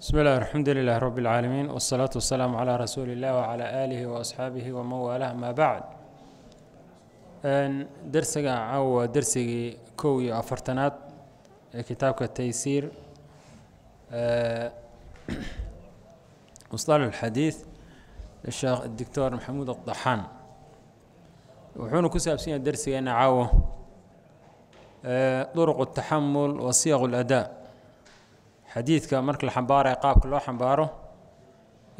bismi illah alxamdu lilah rabi اlcaalamiin wsalaatu wasalaamu calaa rasuuli illah wcalaa aalihi waasxaabihi waman waalah amaa bacd dersiga caawa waa dersigii kow iyo afartanaad ee kitaabka taysiir musطal اlxadiid sheekh doctor maxamuud adaxaan wuxuuna ku saabsan yahay dersigeena caawo duruq الtaxamul wa siyaq اladaa xadiidka marka la xambaarayo qaabka loo xambaaro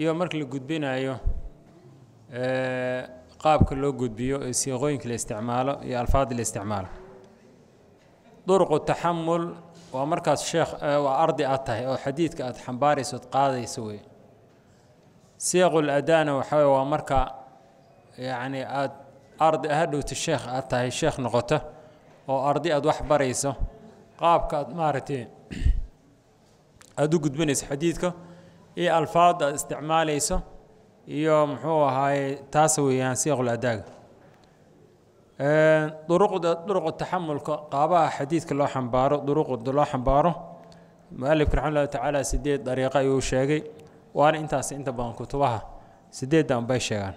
iyo marka la gudbinayo qaabka loo gudbiyo ee siiqooyinka la isticmaalo iyo alfaadda la isticmaalo duruqu taxamul waa markaas sheekh waa ardi aad tahay oo xadiidka aad xambaarayso od qaadayso wey siiqul adaana waxa waa marka yacni aad ardi hadhowta sheekh aad tahay sheekh noqoto oo ardi aad wax barayso qaabka aad maaragtay aad u gudbanayso xadiidka iyo alfaad aad isticmaalayso iyo muxuu ahaay taas weeyaan siiqladaaga duruqda duruqa taxamulka qaabaha xadiidka loo xambaaro duruqda loo xambaaro mualifka raxma tacaala sideed dariiqo ayuu sheegay waana intaas inta badan kutubaha sideeddan bay sheegaan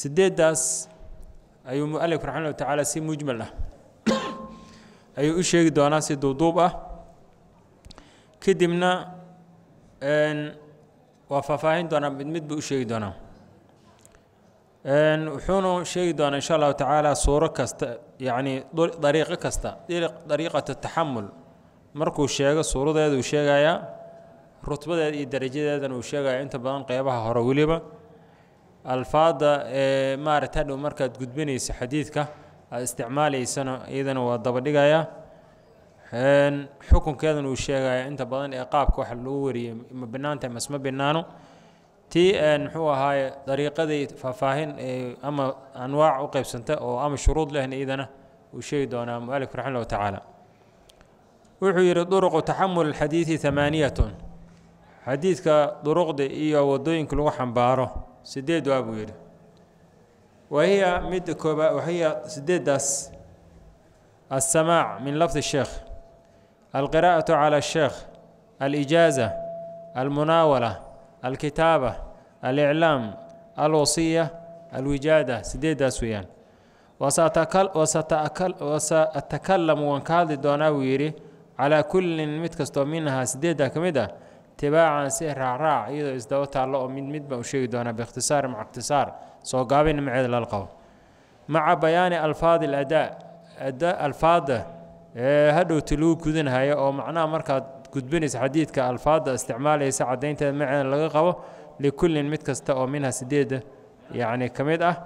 sideeddaas ayuu mualifka raxma ullahu tacaala si mujmal ah ayuu u sheegi doonaa si duuduub ah kadibna waa faahfaahin doonaa mid mid buu u sheegi doonaa wuxuunu sheegi doonaa insha allahu tacaala suuro kasta yacnii dariiqo kasta dariiqata taxamul markuu sheego suuradeeda uu sheegayaa rutbadeeda iyo darajadeedana uu sheegaya inta badan qeybaha hore weliba alfaada ee maarata hadhow markaad gudbinaysa xadiidka aada isticmaalaysana iyadana waa daba dhigayaa xukunkeedan uu sheegaya inta badan ee qaabka waxa loo wariyey ma banaantahay masma binaano ti muxuu ahaay dariiqadii faahfaahin ama anwaac u qeybsanta oo ama shuruud lehna idana uu sheegi doonaa mualifku raxima llahu tacaala wuxuu yidhi duruqu taxamul alxadiidi amaaniyatun xadiidka duruqda iyo wadooyinka lagu xambaaro sideed waa buu yidhi wahiya midda koobaa wahiya sideeddaas assamaac min lafdi sheekh القراءة على الشيخ الإجازة المناولة الكتابة الإعلام الوصية الوجادة سديد أسويان وسأتكل وسأتكل وسأتكلم وانكاد دونا ويري على كل متكستو منها سديدة كمدة تباعا سهر راع إذا إزدوتها الله من مدبا وشيء دونا باختصار مع اختصار سو قابل معيد للقو مع بيان ألفاظ الأداء أداء ألفاظ hadhow taluu gudanhayo oo macnaha markaad gudbinaysa xadiidka alfaadda isticmaalaysa caddaynteeda maceeda laga qabo likullin mid kasta oo minha sideedda yacni ka mid ah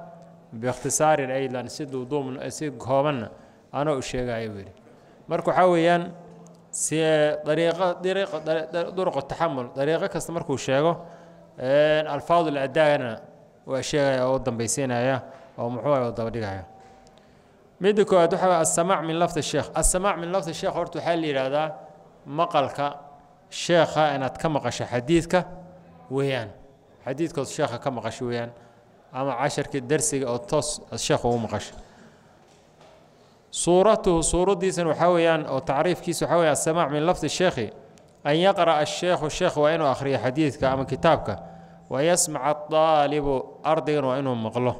biikhtisaarin aylan si duuduubn si koobanna anoo u sheegayo weli marka waxaa weeyaan si dariiqo dariiqo duruqu taxamul dariiqo kasta markuu sheego alfaadul waa sheegaya oo dambaysiinaya oo muxuu ay oo daba midda koowaad waxa wa assamaac min lafdi sheekh assamaac min lafdi sheekh horta waxaa la yidhaahdaa maqalka sheekha inaad ka maqasho xadiidka weeyaan xadiidkood sheekha ka maqasho weeyaan ama casharkii darsiga oo toos sheekha ugu maqasho suuratuhu suuraddiisan waxaa weeyaan oo tacriifkiisa waxaa weya assamaac min lafdi sheekhi an yaqra'a asheekhu sheekh waa inuu akhriyo xadiidka ama kitaabka wa yasmaca ardigan waa inuu maqlo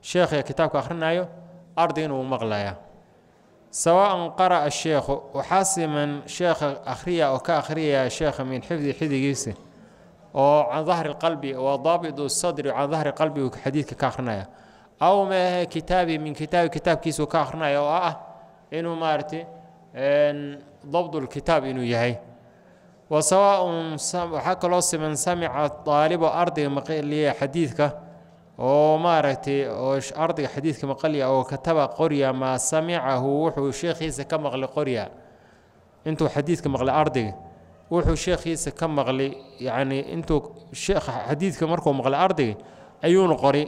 sheekhiga kitaabka akhrinayo ardi inuu maqlayaa sawaan qara'a sheekhu waxaa siman sheekha akhriya oo ka akhriyayaa sheekha min xifdi xidigiisa oo can dahri qalbi waa daabidu sadri can dahri qalbi xadiidka ka akhrinaya aw maahe kitaabi min kitaabi kitaabkiisuu ka akhrinaya oo ah inuu maaragtay dabdulkitaab inuu yahay wa sawaaun waxaa kaloo siman samica daalibo ardayga maqliya xadiidka oo maaragtay oo ardiga xadiidka maqalya oo kataba qorya maa samicahu wuxuu sheekhiisa ka maqli qorya intuu xadiidka maqlay ardiga wuxuu sheekhiisa ka maqli yacni intuu sheekh xadiidka markuu maqlay ardiga ayuuna qori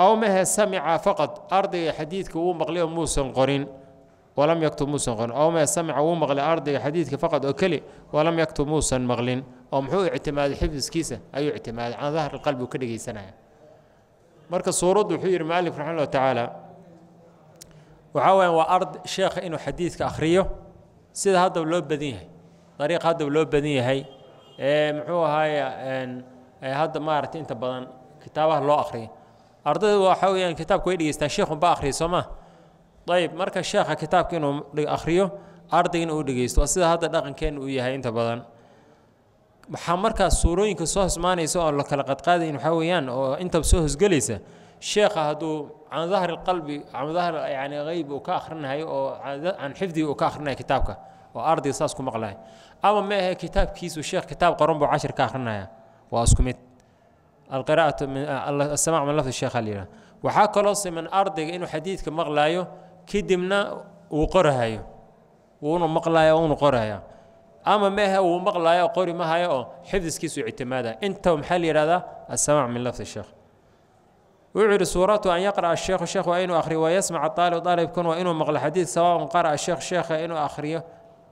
aw mahe samica faqad ardiga xadiidka wuu maqliyo muusan qorin walam yaktub muusan qorin aw mahe samica wuu maqlay ardiga xadiidka faqad oo keli walam yaktub muusan maqlin oo muxuu ictimaaday xifdiskiisa ayuu ictimaaday can qalbi uu ka dhegeysanaya marka suuraddu wuxuu yidhi mualif raxima ullahu tacaala waxaa weyaan waa ard sheekha inuu xadiidka akhriyo sida haddaba loo badan yahay dariiq haddaba loo badan yahay ee muxuu ahaaye hadda maaragtay inta badan kitaabaha loo akhriyo ardayda waxa weyaan kitaabka way dhegeystaan sheikhun baa akhriya soo maa ayb marka sheekha kitaabka inuu akhriyo ardayga inuu u dhegeysto waa sida hadda dhaqankeenna uu yahay inta badan waxaa markaas suurooyinka soo hosmaanaysa oo la kala qadqaadayn waxaa weeyaan oo intaba soo hosgelaysa sheekha hadduu can dahri qalbi can dahri yani qeyb uu ka akhrinayo oo can xifdiga uu ka akhrinayo kitaabka oo ardiga saas ku maqlahay ama ma ahe kitaabkiisu sheekh kitaab qoran buu cashir ka akrinaya waa isku mid alqiraa'atu min assamaac min lafdi sheekha la yidhaha waxaa kaloo siman ardayga inuu xadiidka maqlaayo kadibna uu qorahayo wuuna maqlaaya wuuna qorahaya أما ما هو مغلا يا قوري ما هي أو حفظ كيسو اعتمادا أنت ومحلي هذا السمع من لفظ الشيخ ويعر سورته أن يقرأ الشيخ الشيخ وإنه آخره ويسمع الطالب طالب كون وإنه مغلى حديث سواء قرأ الشيخ الشيخ وإنه آخره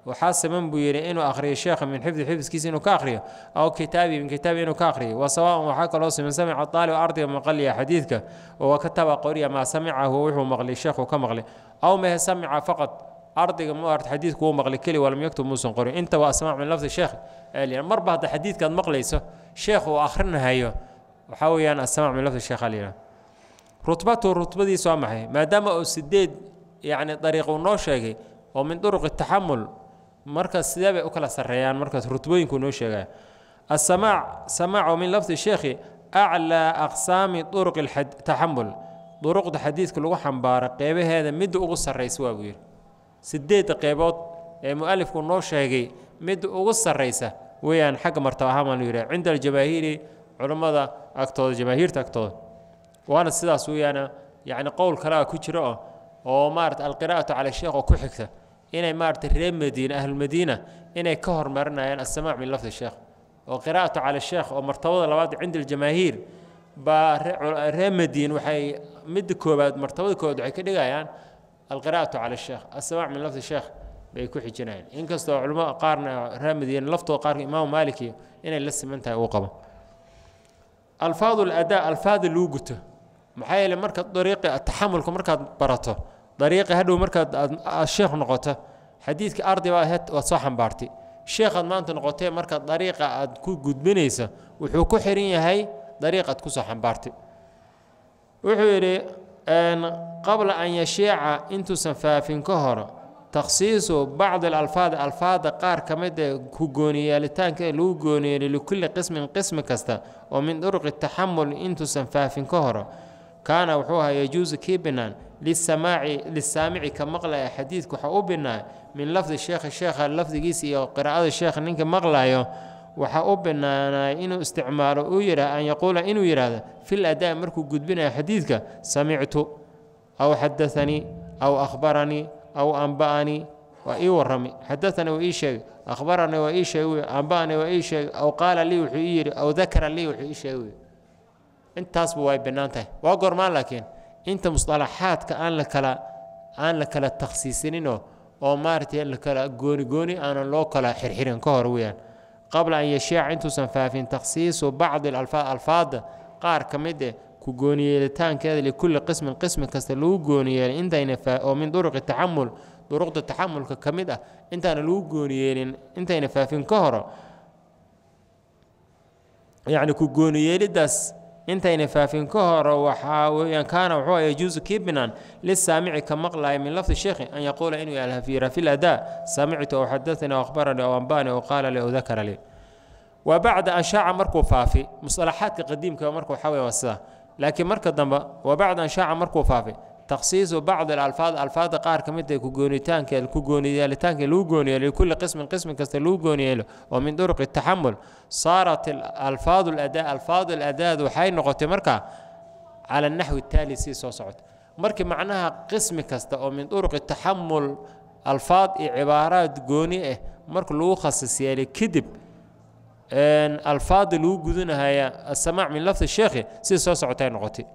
وحاسة من بويري إنه آخره الشيخ من حفظ حفظ كيس إنه كآخره أو كتابي من كتابي إنه كآخره وسواء وحاك الله من سمع الطالب أرضي من قلي حديثك وكتب قوري ما سمعه ويحو مغلي الشيخ وكمغلي أو ما سمع فقط أرضي ما أرد حديث كوم مغلي كلي ولم يكتب موسى قري أنت وأسمع من لفظ الشيخ قال يعني مر بهذا حديث كان مغلي سه شيخ وآخرنا هيو وحاول أنا أسمع من لفظ الشيخ علينا رتبته رتبة دي سامحه ما دام أسديد يعني طريق النوشة ومن طرق التحمل مركز سدابة أكل سريان مركز رتبة يكون نوشة السماع سماع من لفظ الشيخ أعلى أقسام طرق التحمل طرق الحديث كل واحد مبارك قيبه هذا مد أقصر الرئيس وابير sideedda qeybood ee mualifku noo sheegay mid ugu sarraysa weeyaan xagga martaba ahaan baanu yidhaha cinda aljamaahiiri culammada agtooda jamaahiirta agtooda waana sidaas weeyaana yacni qowl kalea ku jira oo oo maarata alqira'atu cala sheekh oo ku xigta inay maarata reer madiina ahlumadiina inay ka hormarinayaan assamaac min lafdi sheekh oo qira'atu cala sheekh oo martabada labaad cinda aljamaahiir baa reer madiin waxay midda koobaad martabada koobaad waxay ka dhigayaan alqira'atu cala sheekh assamaac min lafdi sheekh bay ku xijinayeen inkastoo culmo qaarna raamidiyeen laftoo qaarka imaamu maalikiyo inay la siman tahay uu qabo alfaadu aladaa alfaada luu guto maxaa yeele markaad dariiqi taxamulka markaad barato dariiqi hadhow markaad aad sheekh noqoto xadiidka ardi baa ahayd waad soo xambaartay sheekhaad maanta noqotee marka dariiqa aad ku gudbinaysa wuxuu ku xihan yahay dariiqaad ku soo xambaartay wuxuu yidhi qabla an yashiica intuusan faafin ka horo taksiisu bacdi alalfaad alfaada qaar ka mid ee ku gooniyaalitaanka ee lagu gooniyeelay likulli qismin qismi kasta oo min uruqi taxamul intuusan faafin ka hor kaana wuxuu ahaa yajuusu kii binaan lisaamici ka maqlaya xadiidka waxa u binaa min lafdi sheekhi sheekha lafdigiisa iyo qiraa'ada sheekha ninka maqlayo waxaa u banaanay inuu isticmaalo uu yidhaah an yaquula inuu yidhaahdo fil adaa markuu gudbinaya xadiidka samictu aw xadaanii aw ahbaranii aw amba'anii waa ii warrami xadaanii waa ii sheegay ahbaranii waa ii sheegay amba'anii waa ii sheegay aw qaala lii wuxuu ii yidhi aw dakara lii wuxuu ii sheegay intaasba way bannaan tahay waa gormaan laakiin inta musalaxaadka aan la kala aan la kala takhsiisaninoo oo maaragtay la kala gooni gooni aanan loo kala xirxirin ka hor weyaan qabla an yashaaca intuusan faafin takhsiisu bacdi alfaad qaar ka mid eh ku gooniyeelitaankeeda likulli qismin qismi kasta lagu gooniyeelay intayna oo min duruqi taxamul duruqda taxamulka ka mid ah intaana lagu gooniyeelin intayna faafin ka horo yacni ku gooniyeelidaas intayna faafin ka horo waxaa weyaan kaana wuxuu yajuusu kii binaan lisaamici ka maqlaya min lafdi sheekhi an yaquula inuu alhafiira fi ladaa samictu ow xadaanii o akhbaranii ow ambaani ow qaala li ow dakara li waa bacda anshaaca markuu faafi musalaxaadka qadiimka marka waxaa wey waa sidaa laakiin marka dambe waa bacda anshaaca markuu faafi takhsiisu bacdi alalfaad alfaadda qaar ka mid ah a lagu gooniyeelo likulli qismin qismin kasta lagu gooniyeelo oo min duruqi taxamul saarat alfaad aladaa alfaad aladaad waxay noqotay markaa cala naxwi taali sii soo socota markii macnaha qismi kasta oo min duruqi taxamul alfaad iyo cibaaraad gooni ah eh, marka lagu khasas yeelay kadib alfaadda lagu gudunahaya asamaac min lafdi sheekhi sii soo socotay noqotay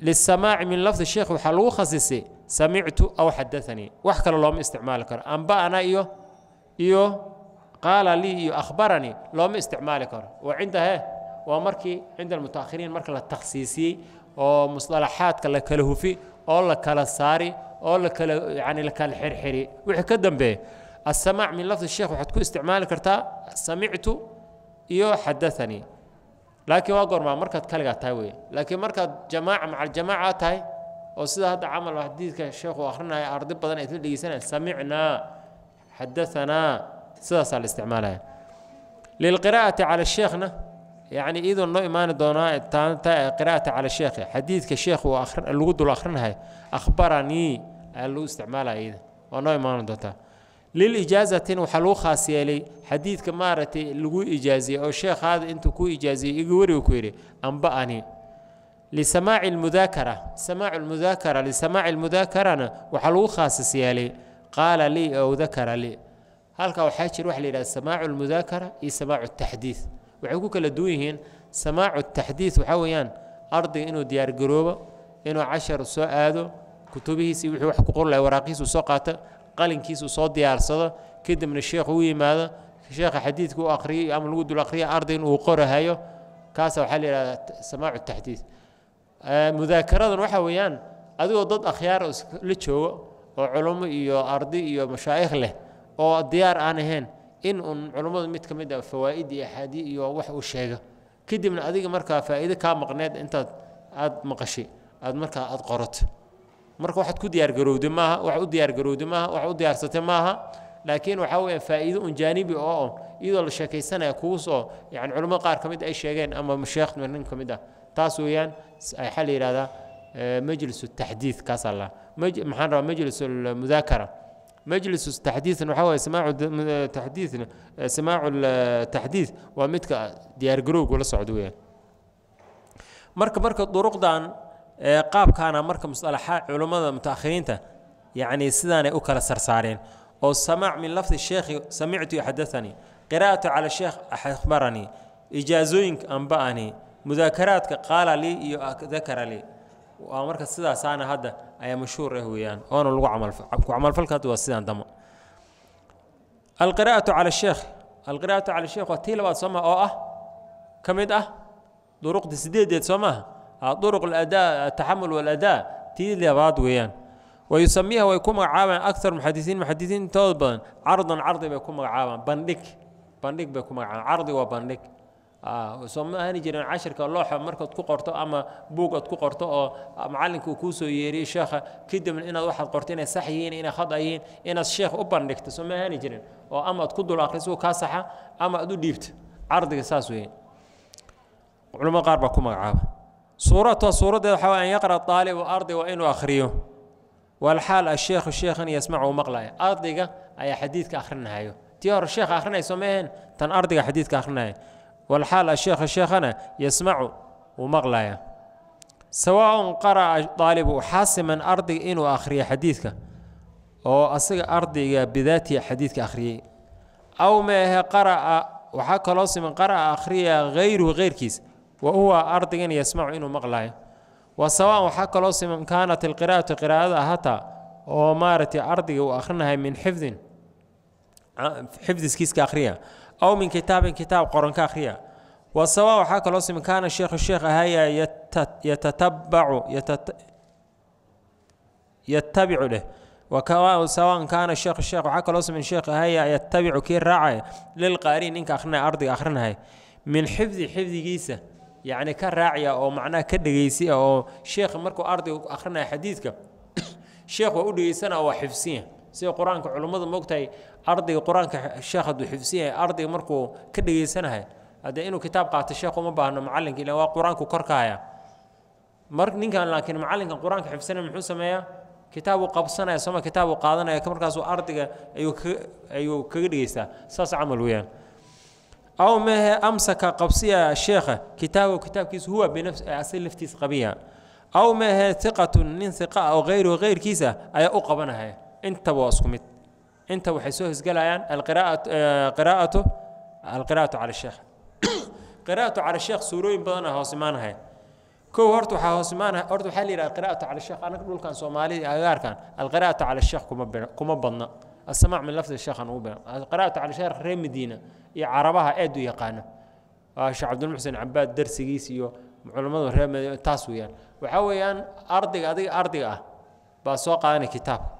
lisamaaci min lafdi sheekh waxaa lagu khasisay samictu aw xadaanii wax kale looma isticmaali karo amba iyo iyo qaala lii iyo ahbaranii looma isticmaali karo waa cinda waa markii cinda almutaahiriin marka la takhsiisiyey oo musalaxaadka la kala hufi oo la kala saari oo lakala yani la kala xirxiri wixii ka dambeeya asamaac min lafdi sheekh waxaad ku isticmaali kartaa samictu iyo xadaanii laakiin waa goormaa markaad kaligaa tahay wey laakiin markaad jamaaca macajamaaca tahay oo sida hadda camal xadiidka sheekhu akhrinaya ardi badan ay isla dhegeysanayaan samicnaa xadaanaa sidaasaa la isticmaalaya lilqiraa'ati cala sheekhna يعني إذا نو إيمان دونا تانتا قراءة على الشيخ حديث كشيخ وآخر الوجود الآخرين هاي أخبرني اللي استعمالها إذا ونو إيمان دونا lilijaazati waxaa lagu khaas yeelay xadiidka maaragtay lagu ijaaziyey oo sheekhaada intuu ku ijaaziyey igi werigu ku yidhi amba'ani lisamaaci lmudaakara samaacu lmudaakara lisamaaci lmudaakarana waxaa lagu khaasis yeelay qaala lii ow dakara lii halkaa waxaa jira waxa la yidhaha samaacu lmudaakara iyo samaacu taxdiid waxay ku kala duwan yihiin samaacu taxdiid waxaa weeyaan ardayga inuu diyaargaroobo inuu cashar soo aado kutubihiisi wixii wax ku qor lahay waraaqihiisu soo qaata qalinkiisu soo diyaarsado kadibna sheekhu u yimaado sheekha xadiidka u akriyo ama lagu dul akriya arday uu qorahayo kaasa waxaa la yidhahdaa samaacu taxdiid mudaakaradan waxa weeyaan adigoo dad akhyaara la joogo oo culummo iyo ardi iyo mashaa'ikh leh oo diyaar aan ahayn in uun culummadu mid ka mid a ah fawaa'id iyo axaadii iyo wax uu sheego kadibna adiga markaa faa'iido kaa maqneed intaad aad maqashay aad markaa aad qorato marka waxaad ku diyaargarowda maaha wax u diyaargarowda maaha wax u diyaarsatay maaha laakiin waxaa weeye faa'iido un jaanibi oo on iyadoo la sheekaysanaya kugu soo yani culammo qaar ka mid ay sheegeen ama sheekh nin ka mid ah taas weeyaan waxaa la yidhahdaa eh, majlis taxdiid kaasaa la maxaan rabaa majlis almudaakara majlis taxdiidna waxaa waye simaacu eh, taxdiidna eh, simaacu taxdiid waa midka diyaargarowga la socda weeyaan marka marka duruqdan قاب كان مرك مصطلح علماء متأخرين يعني سدان أو سرسارين أو سمع من لفظ الشيخ سمعت يحدثني قراءة على الشيخ أخبرني إجازوينك أنبأني مذاكرات قال لي ذكر لي وأمرك سدا سانة هذا أي مشهور هو يعني أنا لو عمل عمل فلك هذا سدان دم القراءة على الشيخ القراءة على الشيخ وتيلا سما أو كم كمد أه دروق دسديد سماه آه، طرق الاداء التحمل والاداء تي لبعض ويان ويسميها ويكون عاما اكثر محدثين محدثين تود بدن عرضا عرضي بيكون عاما بندق بندق بيكون عاما عرضي وبندق آه سوما هاني جيران عشركا لوحة مركض كقرطو أما بوقد كقرطو أو آه، معلنك كوكوسو يري شيخة كده من إنا واحد قرتين صحيين إنا خطأيين إنا الشيخ أبنكت سوما هاني جيران أو آه، أما تكدو الأقرسو كاسحة أما أدو ديفت عرض ساسوين علماء قاربكم كوما suuradta suuraddeed waxaa way an yaqra aalibu ardi waa inuu akhriyo walxaal asheekhu sheekhan yasmacu maqlaya ardiga ayaa xadiidka akhrinahayo tii hore sheekha akhrinayso maaheen tan ardiga xadiidka akhrinaya walxaal asheekhu sheekhana yasmacu wuu maqlaya sawaaun qara'a aalibu xaasiman ardiga inuu akhriyo xadiidka oo asiga ardiga bidaatihi xadiidka akhriyey aw maahe qara'a waxaa kaloo siman qara'a akhriya hayruhu heyrkiisa wa huwa ardigan yasmacu inuu maqlayo wa sawaan waxaa kaloo siman kaanat ilqiraa'atu qiraa'ada ahataa oo maaragtay ardiga uu akhrinahay min xifdin xifdiskiiska akhriya aw min kitaabin kitaab qoran ka akhriya wa waxaa kaloo siman kaana sheekhu sheekh ahaya yatatabacu yatabicu dheh sawaan kaana sheekh sheekh waxaa kaloo siman sheekh ahaya yatabicu kii raacaya lilqaariin ninka akhrinaya ardiga akhrinaya min xifdi xifdigiisa yani ka raaciya oo macnaha ka dhegaysi oo sheekh markuu ardayga akhrinaya xadiidka sheekh waa u dhegaysana waa xifsiya sida qur-aanka culummadu moogtahay ardayga qur-aanka sheekh hadduu xifsin yahay ardayga markuu ka dhegaysanahay haddee inuu kitaab qaato sheekh uma baahno macallinka ilan waa qur-aanku korkaaya mar ninkan laakiin macallinkan qur-aanka xifsanaya muxuu sameeyaa kitaabu qabsanaya sooma kitaabu qaadanaya markaasuu ardayga ayuu ayuu kaga dhegaystaa saas camal weeyaan أو ما هي أمسك قبسية الشيخة كتابه كيس هو بنفس أصل لفتيس قبيها أو ما هي ثقة من ثقة أو غيره غير كيسة أي أقبنها أنت وأسكمت أنت وحسوه سجل عيان القراءة آه، قراءته القراءة على الشيخ قراءته على الشيخ سورين بدنا هاسمانها كو هرتو حاسمانها أرتو حلي القراءة على الشيخ أنا كل كان سومالي أغار كان القراءة على الشيخ كما كما بدنا asamaac min lafdi sheekhan ugu badan qara'tu cala sheekh reer madiina iyo carabaha aad u yaqaana sheekh cabdilmuxsen cabaad darsigiis iyo culammadu reer madiina taas weeyaan waxaa weeyaan ardiga adiga ardiga ah baa soo qaadanay kitaabka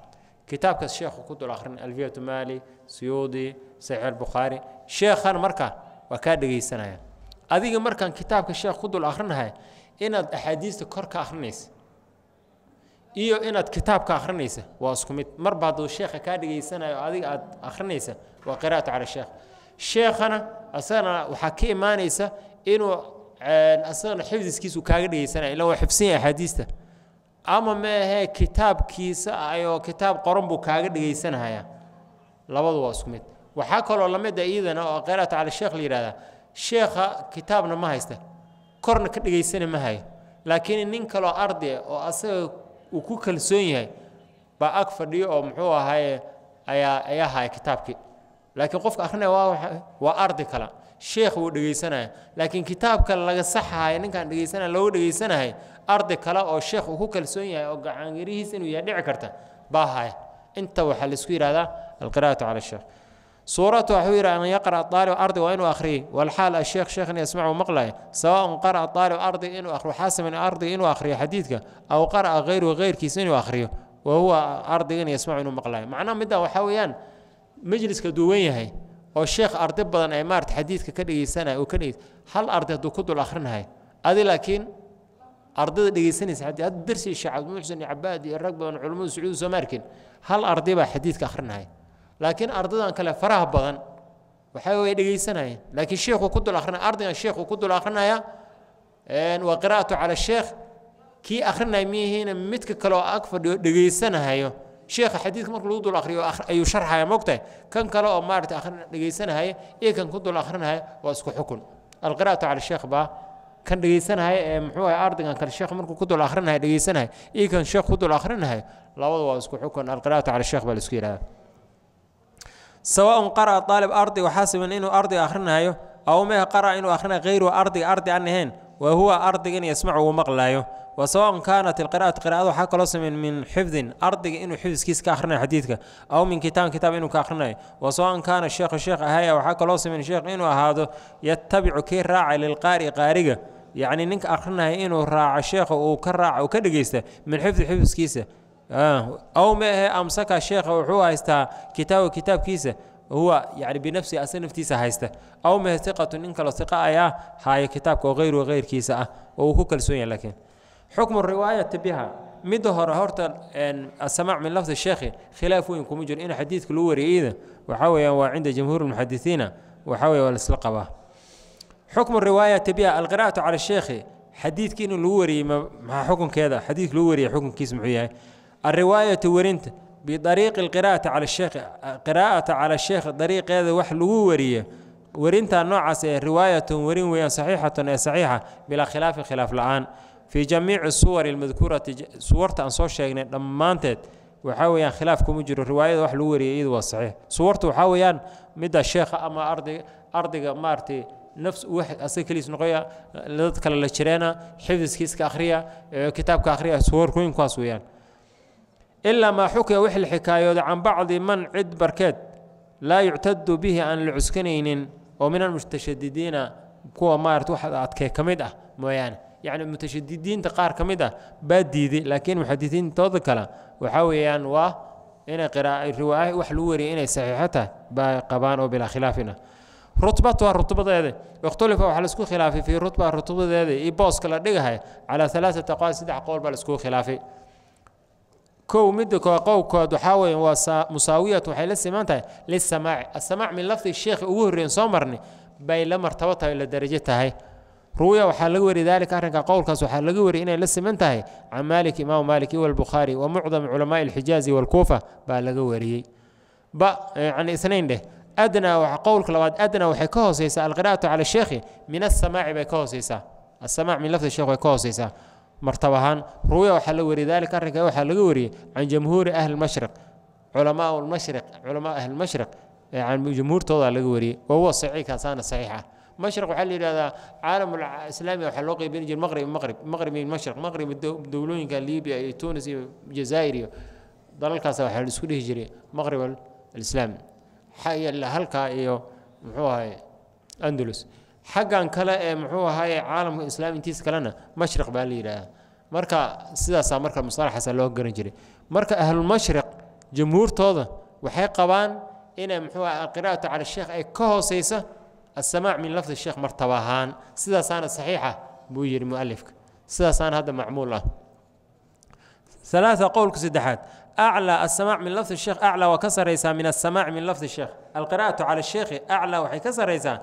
kitaabkaas sheekhu ku dul akhrin alfiyatu maali suyuudi saxiix albukhaari sheekhan marka waa kaa dhegaysanaya adiga markaan kitaabka sheekh ku dul akhrinahay inaad axaadiista kor ka akhrinaysa iyo inaad kitaabka akhrinaysa waa isku mid marba hadduu sheekha kaa dhegaysanayo adiga aad akhrinaysa waa qira'atu cala sheekh sheekhana asagana waxaa ka imaanaysa inuu asagana xifdiskiisu kaaga dhegaysanayo illa waa xifsan yahay axaadiista ama meahee kitaabkiisa ayoo kitaab qoran buu kaaga dhegaysanahaya labadu waa isku mid waxaa kaloo lamid a ah iidana oo qira'atu cala sheekh la yidhahdaa sheekha kitaabna ma haysta korna ka dhegaysana ma hayo laakiin nin kaloo ardi ah oo asaga uu ku kalsoon yahay baa ag fadhiyo oo muxuu ahaaye ayaa ayaa haya kitaabkii laakiin qofka akhrinaya waa ardi kala sheekh wuu dhegaysanaya laakiin kitaabka laga saxaaya ninkaan dhegaysanaya looga dhegaysanaya ardi kale oo sheekh uu ku kalsoon yahay oo gacaangirihiis inuu yahay dhici karta baa haya inta waxaa laisku yidhahdaa alqiraa'atu cala sheekh suuratu waxuu yidhi an yaqra aalib ardi waa inuu ahriyey walxaal asheekh sheekhna yasmacu maqlaya sawaaun qara'a aalib ardi inuu ahriyo xasamin ardi inuu ahriyo xadiidka aw qara'a hayruhu heyrkiisa inuu ahriyo wa huwa ardigan yasmacu inuu maqlaya macnaha middan waxaa weeyaan majliska duwan yahay oo sheekh ardi badan ay maarata xadiidka ka dhegeysanaya oo ka dhegeys hal ardi hadduu ku dul akhrinaya adi laakiin ardada dhegeysanaysa hadda darsi sheekh cabdimuxsin iyo cabaad iyo rag badan culimmadu sacuudu soo maarkin hal ardi baa xadiidka akhrinaya laakiin ardadan kale faraha badan waxaa way dhegaysanayeen laakiin sheekhu ku dul akhrina ardaygan sheekhu ku dul akhrinaya waa qiraa'atu cala sheekh kii akhrinaya miyihiina midka kale ag fadhiyo dhegaysanahayo sheekha xadiidka marka lagu dul akhriyo ayuu sharxaya mogtahay kan kale oo maarata akhrin dhegaysanahaya iyo kan ku dul akhrinaya waa isku xukun alqiraa'atu cala sheekh baa kan dhegaysanahaya ee muxuu ahay ardaygan kale sheekh markuu ku dul akhrinaya dhegaysanahaya iyo kan sheekh ku dul akhrinahayo labada waa isku xukun alqiraa'atu cala sheekh baa la isku yidhahdaa سواء قرأ الطالب أرضي وحاسبا إنه أرضي آخرنا آخرنايو أو ما قرأ إنه آخرنا غير أرضي أرضي عنهن وهو أرضي إن يسمعه ومقلايو وسواء كانت القراءة قراءة حق لص من من حفظ أرضي إنه حفظ كيس كأخرنا حديثك أو من كتاب كتاب إنه كأخرنا وسواء كان الشيخ الشيخ هيا وحق لص من شيخ إنه هذا يتبع كي راعي للقارئ قارئة يعني نك آخرنا إنه راعي الشيخ وكراعي وكدقيسته من حفظ حفظ كيسه آه. أو ما أمسك الشيخ وحو هايستا كتاب كتاب كيسة هو يعني بنفسه أسنف تيسا هايستا أو ما ثقة إنك لو ثقة أيا هاي كتابك وغير وغير كيسة آه. وكوكل سويا لكن حكم الرواية تبيها مد هور أن السماع من لفظ الشيخ خلاف وينكم كمجر إن حديث كل إذا وحاوي وعند جمهور المحدثين وحاوي والسلقبة حكم الرواية تبيها القراءة على الشيخ حديث كين الوري ما حكم كذا حديث الوري حكم كيس معي ariwaayatu werinta biariiqi qira'ati cala sheekh qiraa'ata cala sheekh dariiqeeda wax lagu wariyo werintaa noocaas ee riwaayatun werin weeyaan saxiixatun ee saxiixa bilaa khilaafi khilaaf la-aan fii jamiici suwari lmadkuurati suwarta aan soo sheegnay dhammaanteed waxaa weyaan khilaaf kuma jiro riwaayada wax lagu wariyay iyadu waa saxiix suwartu waxaa weeyaan midda sheekha ama ardiga ardiga maaragtay nafs asaga keliis noqoya dad kale la jireena xifdiskiiska akhriya ilaa maa xukiya wix la xikaayooda can bacdi man cid barkeed laa yuctadu bihi aan la cuskanaynin oo min almutashadidiina kuwa maarata wax adkee ka mid ah mooyaane yacni mutashadidiinta qaar ka mid ah baa diiday laakiin muxadidiintooda kale waxaa weeyaan waa inay qiraariwaaya wax lagu wariya inay saxiixo tahay baa qabaan oo bilaa khilaafin rutbatuha rutubadeeda ikhtulifa waxaa laisku khilaafay fii rutbaha rutubadeeda io booska la dhigahaya calaa alaaata qowl saddex qowl baa laiskugu khilaafay kow midda koo qowkood waxaa weya waa musaawiyatu waxay la siman tahay lisamaaci asamaac min lafdi sheekha ugu horreyn soo marni bay la martabo tahay la darajo tahay ruwiya waxaa laga wariya daalika arrinka qowlkaas waxaa laga wariya inay la siman tahay can maalik imaamu maalik iyo albukhaari wa mucdami culamaai alxijaazi walkuufa baa laga wariyey ba yacni isnayn dheh adnaa qowlka labaad adnaa waxay ka hooseysaa alqira'atu cala sheekhi min asamaaci bay ka hooseysaa asamaac min lafdi sheekh way ka hooseysaa martab ahaan ruwiya waxaa la wariyey daalika arrinka waxaa laga wariyey can jamhuuri ahli mashriq culamaa lmashriq culamaa ahlilmashriq can jamhuurtoodaa laga wariyey wa huwa saxiix kaasaana saxiix ah mashriq waxaa la yidhahdaa caalam islaami waxaa loo qaybin jir maqrib maqrib maqrib iyo mashriq maqrib dowlooyinka libiya iyo tunis iyo jazaa'ir iyo dalalkaas waxaa la isku dhihi jiray maqrib alislaami halkaa iyo muxuu ahay andalus xaggan kale ee muxuu ahaaye caalamka islaam intiis kalena mashriq baa la yidhaaha marka sidaasaa marka musalaxaasa loo garan jiray marka ahlulmashriq jamhuurtooda waxay qabaan inay muxuu ah alqira'atu cala sheekh ay ka hoosaysa assamaac min lafdi sheekh martaba ahaan sidaasaana saxiixa buu yidhi mualifka sidaasaana hadda macmuul ah ثلاثة قولك سدحات أعلى السماع من لفظ الشيخ أعلى وكسر ريسا من السماع من لفظ الشيخ القراءة على الشيخ أعلى وحي كسر ريسا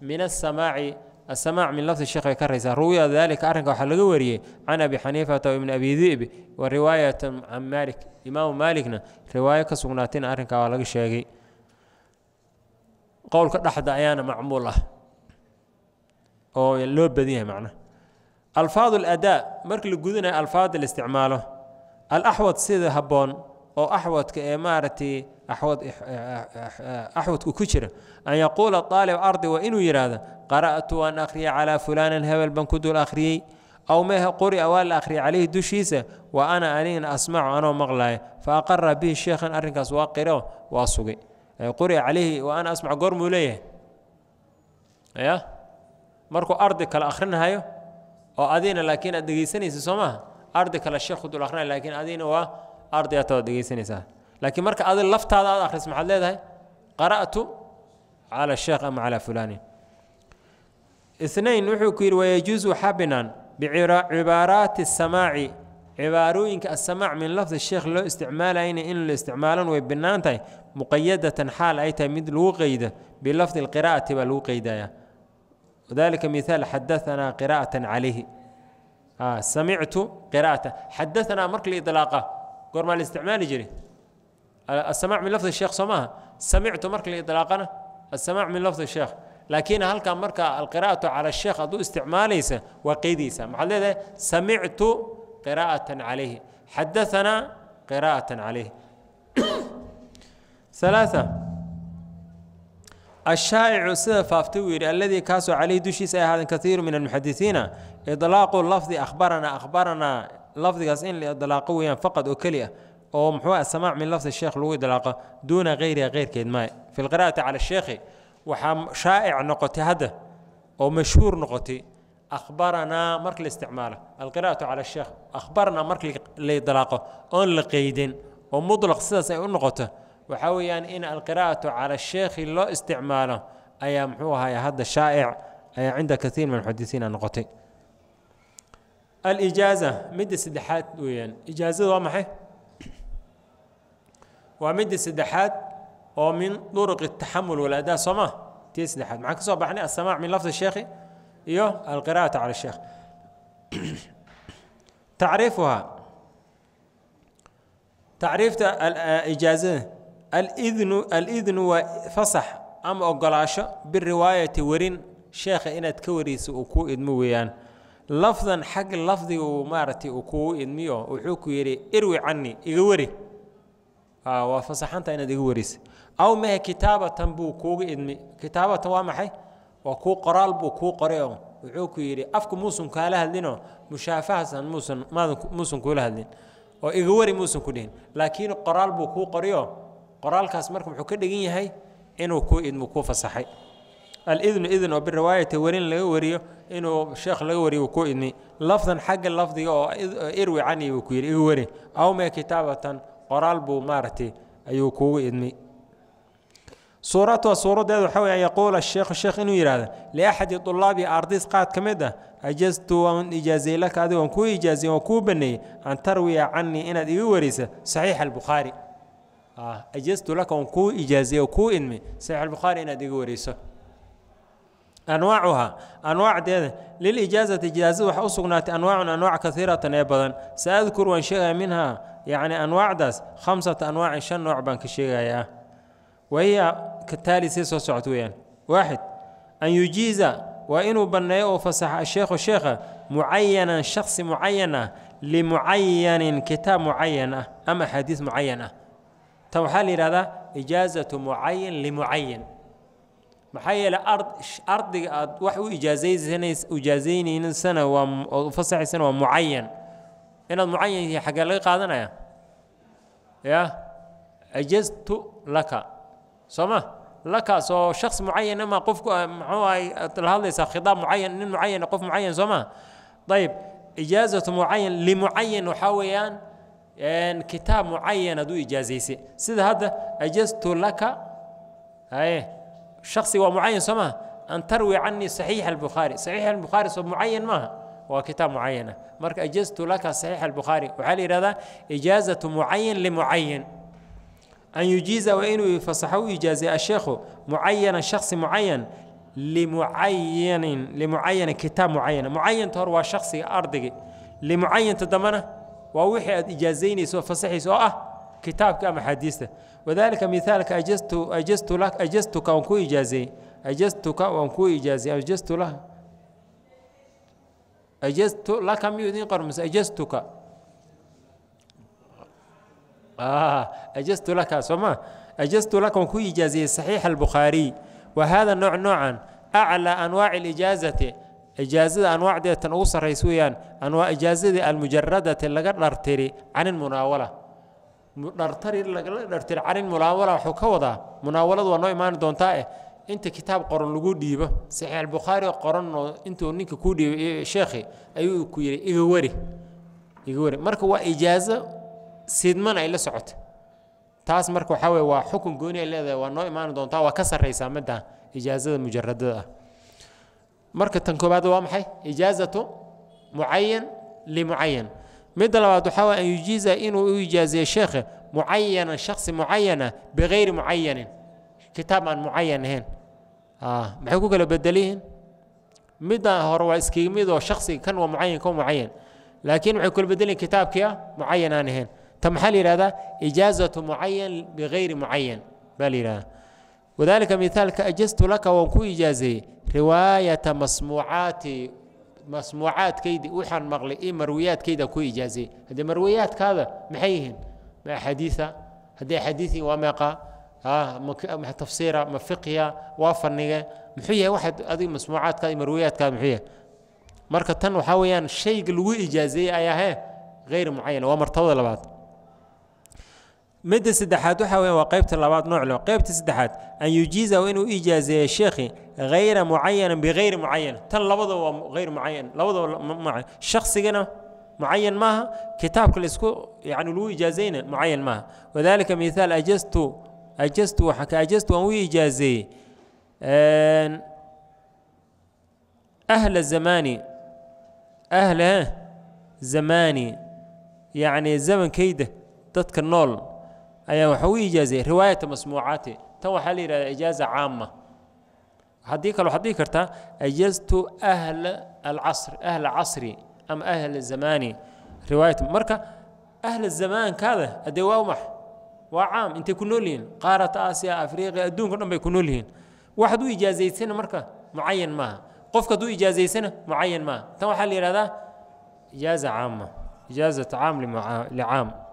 min asamaaci asamaac min lafdi sheekh ay ka raysaa ruwiya daalika arrinka waxaa laga wariyey can abi xaniifata ibn abi di'b wa riwaayatan can maalik imaamu maalikna riwaayo ka sugnaatayna arrinkaa waa laga sheegay qowlka dhaxda ayaana macmuul ah oo loo badan yahay macnaha alfaad aladaa marka la gudanayo alfaada la isticmaalo alaxwad sida habboon oo axwadka ee maaragtay axwad axwadku ku jira an yaquula aalib ardi waa inuu yidhaahdo qara'tu waan akhriyay calaa fulaanan hebel baan ku dul akhriyey aw meehe quri'a waa la akhriyay calayhi dushiisa wa ana anigana asmacu anoo maqlaaya fa aqara bihi sheekhan arrinkaas waa qireo waa sugay quri'a calayhi wa ana asmacu goormuu leeyahay ya markuu ardi kale akhrinahayo oo adina laakiin aad dhegaysanaysa soo maaha ardi kale sheekh ku dul akhrinayo laakiin adina waa ardi ataad لكن مرك هذا اللفت هذا آخر اسم maxaad leedahay قرأت على الشيخ أم على فلان اثنين وحوك ويجوز حبنا بعبارات السماع عبارو السماع من لفظ الشيخ لو استعمال أين إن الاستعمال وبنانتا مقيدة حال أي تمد لو قيدة بلفظ القراءة بلو قيدة وذلك مثال حدثنا قراءة عليه آه سمعت قراءة حدثنا مرك الإطلاقة قر ما الاستعمال يجري السماع من لفظ الشيخ سماها سمعت مرك لإطلاقنا السماع من لفظ الشيخ لكن هل كان مرك القراءة على الشيخ أدو استعماليسا وقيديسا محل سمعت قراءة عليه حدثنا قراءة عليه ثلاثة الشائع سيف أفتوير الذي كاس عليه دوشيس هذا كثير من المحدثين إطلاق اللفظ أخبرنا أخبرنا لفظكاس ان دلاقه ويان يعني فقط وكليه او محوى السماع من لفظ الشيخ لو دلاقه دون غيره غير كيد ماي في القراءه على الشيخ وحام شائع نقطه هذا او مشهور نقطه اخبرنا مرك الاستعمال القراءه على الشيخ اخبرنا مرك لي دلاقه اون لقيد ومطلق سلسة نقطه وحاويا يعني ان القراءه على الشيخ لا استعماله اي محوها هذا شائع أي عند كثير من المحدثين نقطه alijaaza midda saddexaad weeyaan ijaazadu waa maxay waa midda saddexaad oo min duruqi taxamul waladaa soo maa tii saddexaad maxaan ka soo baxnay assamaac min lafdi sheekhi iyo alqira'atu cala sheekh tacriifuhaa tacriifta ijaazada alidnu alidnu waa fasax ama ogolaasho biriwaayati werin sheekha inaad ka wariysa uu kuu idmo weeyaan lafdan xag lafdiga uu maaragtay uu kugu idmiyo wuxuu ku yidhi irwi cani iga weri waa fasaxanta inaad iga werisa aw mahe kitaabatan buu kuuga idmi kitaabatan waa maxay waa kuu qoraal buu kuu qoray oo wuxuu ku yidhi afku muusan kaala hadlinoo mushaafahasan muusan muusan kuula hadlin oo iga weri muusan ku dhihin laakiin qoraal buu kuu qorayoo qoraalkaas marka wuxuu ka dhigan yahay inuu kuu idmo kuu fasaxay alidnu idin oo biriwaayata werin laga wariyo inuu sheekh laga wariyo uu ku idni lafdan xagga lafdiga oo irwi cani uu ku yidhi igu wari awme kitaabatan qoraal buu maaragtay ayuu kuugu idmi suuradtu suuradeedu waxa weeye an yaquula sheekhu sheekh inuu yidhaahdo liaxadi tulaabi ardis qaad ka mid ah ajaztu waan ijaazay laka adiga waan kuu ijaazay waan kuu baneeyey an tarwiya canii inaad iga warisa saxiixa albukhaari ajaztu laka waan kuu ijaazay oo kuu idmi saxiix albukhaari inaad iga wariso أنواعها أنواع ديدا للإجازة إجازة وحا أنواع أنواع كثيرة أبدا سأذكر شيئا منها يعني أنواع داس خمسة أنواع شن نوع بان كشيغايا وهي كالتالي سيسو سعتويا واحد أن يجيز وإنه بنيه فسح الشيخ الشيخ معينا شخص معينة لمعين كتاب معينة أما حديث معينة توحال هذا إجازة معين لمعين محيي الأرض أرض وحو إجازي سنة إجازي سنه السنة وفصح ومعين إن المعين هي حق اللي قادنا يا يا أجزت لك سما لك سو شخص معين ما قف هو هذا خطاب معين إن معين قف معين سما طيب إجازة معين لمعين وحويان إن كتاب معين ذو إجازيسي سيد هذا أجزت لك أيه شخصي ومعين سما أن تروي عني صحيح البخاري صحيح البخاري صب معين ما هو كتاب معينة مرك أجزت لك صحيح البخاري وحالي هذا إجازة معين لمعين أن يجيز وإنه يفصحه يجازي الشيخ معين شخص معين لمعين لمعين كتاب معين معين تروى شخصي أرضي لمعين تضمنه ووحي إجازيني سو فصحي سو أه كتابك حديثه وذلك مثالك أجزت أجزت لك أجزتك وأنكو إجازي أجزتك وأنكو إجازي أجزت له أجزت لك ميودين قرمس أجزتك آه أجزت لك سما أجزت لك وأنكو إجازي صحيح البخاري وهذا نوع نوعا أعلى أنواع الإجازة إجازة أنواع ديتن أوصر ريسويا أنواع إجازة المجردة اللي قد عن المناولة dhartari lagala dhartircarin munaawala wuxuu eh, eh, ah. mucayan limucayan مد لواد حوا أن يجيز إنه يجاز شيخ معين شخص معين بغير معين كتابا معين هن آه محيكو اللي بدلين مدى هروا اسكي مد شخص كان معين كان معين لكن اللي بدلين كتاب كيا معين أنا هن تم حل هذا إجازة معين بغير معين بل لا وذلك مثال كأجزت لك وانكو إجازي رواية مسموعات مسموعات كيدي وحن مغلي اي مرويات كيدا كوي جازي هذه مرويات كذا محيهن ما حديثة هذه حديثي ومقا ها آه تفسيرا ما فقيا وافنيا محيه واحد هذه مسموعات كاي مرويات كاي محيه مركه تنو حاويان شيء لو جازي ايا غير معين ومرتضى لبعض مدة سدحات وحوي وقيبة اللباد نوع له قيبة سدحات أن يجيز أو إنه إجازة الشيخ غير معين بغير معين تل لبضه غير معين لبضه معين شخص جنا معين معها كتاب كل اسكو يعني لو إجازين معين معها وذلك مثال أجزت أجزت وحكى أجزت وهو إجازة أهل زماني أهل زماني يعني زمن كيده تذكر نول أيه وحوى إجازة رواية مسموعات تو حالي إجازة عامة حديك لو حديك أرتا أجزت أهل العصر أهل عصري أم أهل الزماني رواية مركا أهل الزمان كذا أدواء مح وعام أنت كنولين قارة آسيا أفريقيا دون كلهم بيكونولين واحد إجازة سنة مركا معين ما قف كدو إجازة سنة معين ما تو حالي إجازة عامة إجازة عام لعام